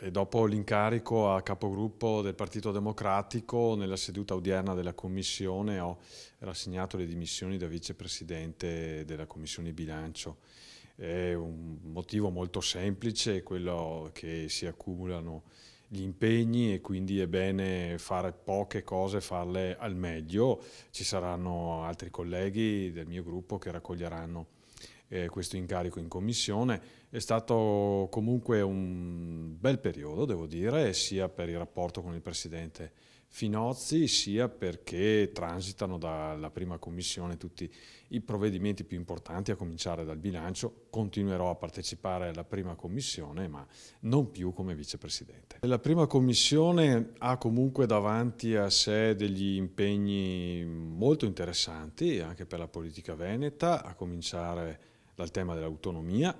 e dopo l'incarico a capogruppo del Partito Democratico, nella seduta odierna della Commissione ho rassegnato le dimissioni da vicepresidente della Commissione Bilancio. È un motivo molto semplice, quello che si accumulano gli impegni e quindi è bene fare poche cose, farle al meglio. Ci saranno altri colleghi del mio gruppo che raccoglieranno eh, questo incarico in commissione. È stato comunque un bel periodo, devo dire, sia per il rapporto con il Presidente Finozzi, sia perché transitano dalla prima commissione tutti i provvedimenti più importanti, a cominciare dal bilancio. Continuerò a partecipare alla prima commissione, ma non più come vicepresidente. La prima commissione ha comunque davanti a sé degli impegni molto interessanti anche per la politica veneta, a cominciare dal tema dell'autonomia,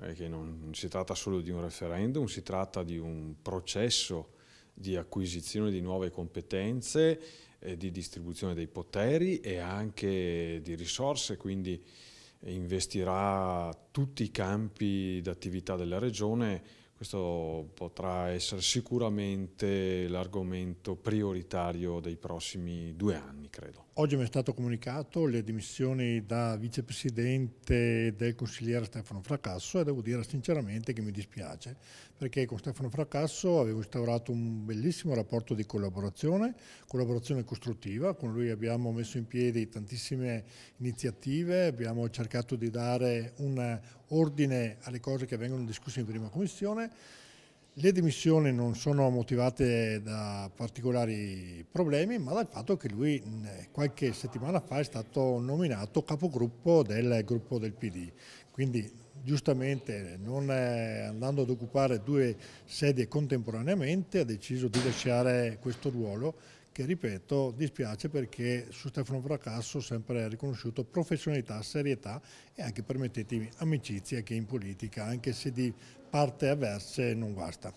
eh, che non si tratta solo di un referendum, si tratta di un processo di acquisizione di nuove competenze, eh, di distribuzione dei poteri e anche di risorse, quindi investirà tutti i campi d'attività della regione questo potrà essere sicuramente l'argomento prioritario dei prossimi due anni, credo. Oggi mi è stato comunicato le dimissioni da vicepresidente del consigliere Stefano Fracasso e devo dire sinceramente che mi dispiace perché con Stefano Fracasso avevo instaurato un bellissimo rapporto di collaborazione, collaborazione costruttiva, con lui abbiamo messo in piedi tantissime iniziative, abbiamo cercato di dare un ordine alle cose che vengono discusse in prima commissione. Le dimissioni non sono motivate da particolari problemi, ma dal fatto che lui mm, qualche settimana fa è stato nominato capogruppo del gruppo del PD. Quindi giustamente non eh, andando ad occupare due sedie contemporaneamente ha deciso di lasciare questo ruolo che ripeto dispiace perché su Stefano Fracasso sempre ha riconosciuto professionalità, serietà e anche permettetemi amicizia che in politica anche se di parte avverse non guasta.